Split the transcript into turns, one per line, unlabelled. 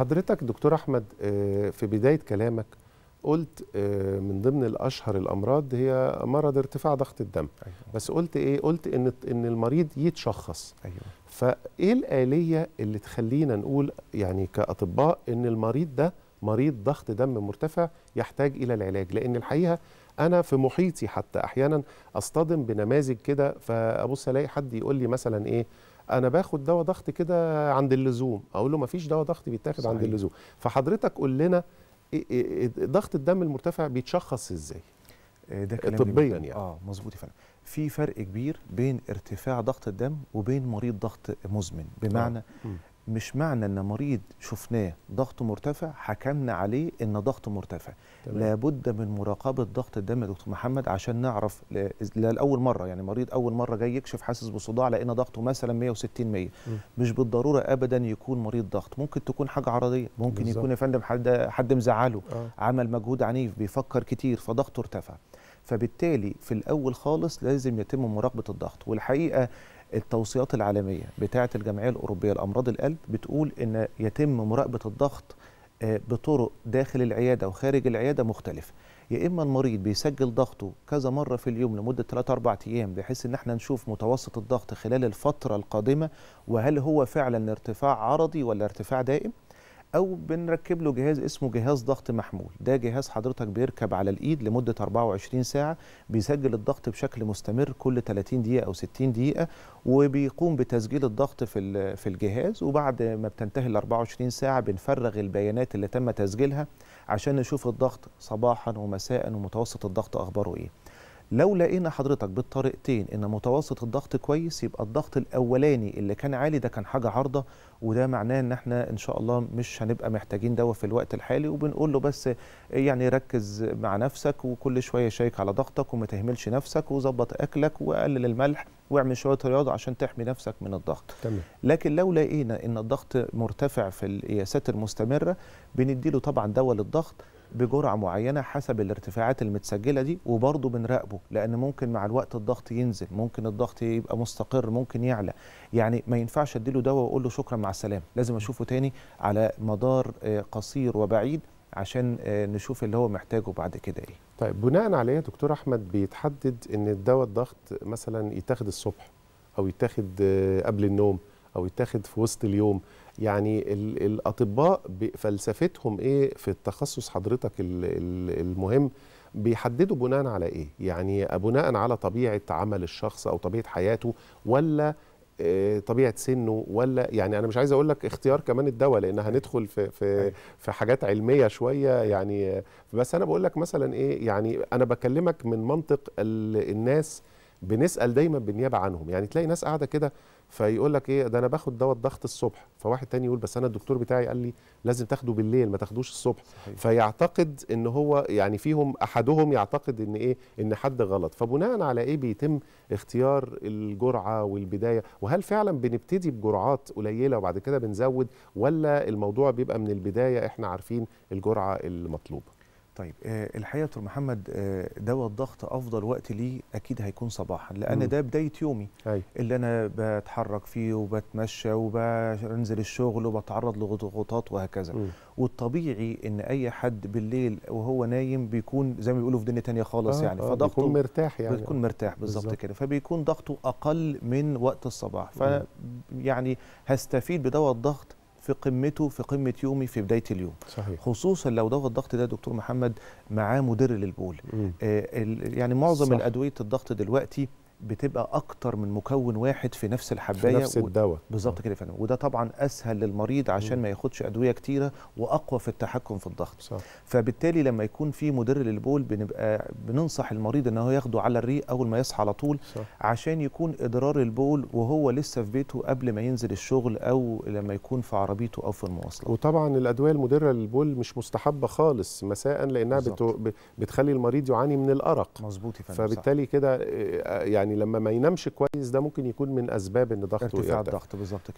حضرتك دكتور احمد آه، في بدايه كلامك قلت آه، من ضمن الاشهر الامراض هي مرض ارتفاع ضغط الدم أيوة. بس قلت ايه قلت ان ان المريض يتشخص أيوة. فايه الاليه اللي تخلينا نقول يعني كاطباء ان المريض ده مريض ضغط دم مرتفع يحتاج الى العلاج لان الحقيقه انا في محيطي حتى احيانا اصطدم بنماذج كده فابص الاقي حد يقول لي مثلا ايه انا باخد دواء ضغط كده عند اللزوم اقول له ما فيش دواء ضغط بيتاخد صحيح. عند اللزوم فحضرتك قول لنا إيه، إيه، إيه، ضغط الدم المرتفع بيتشخص ازاي آه، ده كلام طبيا يعني اه مظبوط فعلا في فرق كبير بين ارتفاع ضغط
الدم وبين مريض ضغط مزمن آه. بمعنى آه. مش معنى ان مريض شفناه ضغطه مرتفع حكمنا عليه ان ضغطه مرتفع تمام. لابد من مراقبه ضغط الدم يا دكتور محمد عشان نعرف لاول مره يعني مريض اول مره جاي يكشف حاسس بصداع لان ضغطه مثلا 160 100 مش بالضروره ابدا يكون مريض ضغط ممكن تكون حاجه عرضيه ممكن بالزبط. يكون يا فندم حد حد مزعله آه. عمل مجهود عنيف بيفكر كتير فضغطه ارتفع فبالتالي في الاول خالص لازم يتم مراقبه الضغط والحقيقه التوصيات العالميه بتاعه الجمعيه الاوروبيه لامراض القلب بتقول ان يتم مراقبه الضغط آه، بطرق داخل العياده وخارج العياده مختلفه يا اما المريض بيسجل ضغطه كذا مره في اليوم لمده 3 4 ايام بحيث ان احنا نشوف متوسط الضغط خلال الفتره القادمه وهل هو فعلا ارتفاع عرضي ولا ارتفاع دائم او بنركب له جهاز اسمه جهاز ضغط محمول ده جهاز حضرتك بيركب على الايد لمده 24 ساعه بيسجل الضغط بشكل مستمر كل 30 دقيقه او 60 دقيقه وبيقوم بتسجيل الضغط في في الجهاز وبعد ما بتنتهي ال 24 ساعه بنفرغ البيانات اللي تم تسجيلها عشان نشوف الضغط صباحا ومساء ومتوسط الضغط اخباره ايه لو لقينا حضرتك بالطريقتين ان متوسط الضغط كويس يبقى الضغط الاولاني اللي كان عالي ده كان حاجه عارضه وده معناه ان احنا ان شاء الله مش هنبقى محتاجين دواء في الوقت الحالي وبنقول له بس يعني ركز مع نفسك وكل شويه شيك على ضغطك وما تهملش نفسك وظبط اكلك وقلل الملح واعمل شويه رياضه عشان تحمي نفسك من الضغط تمام. لكن لو لقينا ان الضغط مرتفع في القياسات المستمره بنديله طبعا دواء للضغط بجرعه معينه حسب الارتفاعات المتسجله دي وبرضه بنراقبه لان ممكن مع الوقت الضغط ينزل ممكن الضغط يبقى مستقر ممكن يعلى يعني ما ينفعش اديله دواء واقول له شكرا مع السلامه لازم اشوفه تاني على
مدار آه، قصير وبعيد عشان آه، نشوف اللي هو محتاجه بعد كده ايه طيب بناء على ايه دكتور احمد بيتحدد ان الدواء الضغط مثلا يتاخد الصبح او يتاخد آه، قبل النوم او يتاخد في وسط اليوم يعني الاطباء فلسفتهم ايه في التخصص حضرتك المهم بيحددوا بناء على ايه يعني بناء على طبيعه عمل الشخص او طبيعه حياته ولا آه، طبيعه سنه ولا يعني انا مش عايز اقول لك اختيار كمان الدواء لان أيوة. هندخل في في أيوة. في حاجات علميه شويه يعني بس انا بقول لك مثلا ايه يعني انا بكلمك من منطق الناس بنسال دايما بالنيابه عنهم يعني تلاقي ناس قاعده كده فيقول لك ايه ده انا باخد دواء الضغط الصبح فواحد تاني يقول بس انا الدكتور بتاعي قال لي لازم تاخده بالليل ما تاخدوش الصبح صحيح. فيعتقد ان هو يعني فيهم احدهم يعتقد ان ايه ان حد غلط فبناء على ايه بيتم اختيار الجرعه والبدايه وهل فعلا بنبتدي بجرعات قليله وبعد كده بنزود ولا الموضوع بيبقى من البدايه احنا عارفين الجرعه المطلوبه
طيب آه، الحقيقه دكتور محمد آه، دواء الضغط افضل وقت ليه اكيد هيكون صباحا لان ده بدايه يومي أي. أيوه. اللي انا بتحرك فيه وبتمشى وبنزل الشغل وبتعرض لضغوطات وهكذا م. والطبيعي ان اي حد بالليل وهو نايم بيكون زي ما بيقولوا في دنيا تانية خالص آه يعني آه فضغطه بيكون مرتاح يعني بيكون مرتاح بالظبط كده فبيكون ضغطه اقل من وقت الصباح ف يعني هستفيد بدواء الضغط في قمته في قمه يومي في بدايه اليوم صحيح. خصوصا لو دواء الضغط ده دكتور محمد معاه مدر للبول آه يعني معظم ادويه الضغط دلوقتي بتبقى اكتر من مكون واحد في نفس الحبايه في نفس الدواء بالظبط آه. كده فعلا وده طبعا اسهل للمريض عشان م. ما ياخدش ادويه كتيره واقوى في التحكم في الضغط صح. فبالتالي لما يكون في مدر للبول بنبقى بننصح المريض ان هو ياخده على الريق اول ما يصحى على طول صح. عشان يكون ادرار البول
وهو لسه في بيته قبل ما ينزل الشغل او لما يكون في عربيته او في المواصله وطبعا الادويه المدره للبول مش مستحبه خالص مساء لانها بتو... بتخلي المريض يعاني من الارق مظبوط فبالتالي كده آه، آه، يعني يعني لما ما ينامش كويس ده ممكن يكون من اسباب ان ضغطه ارتفاع الضغط بالظبط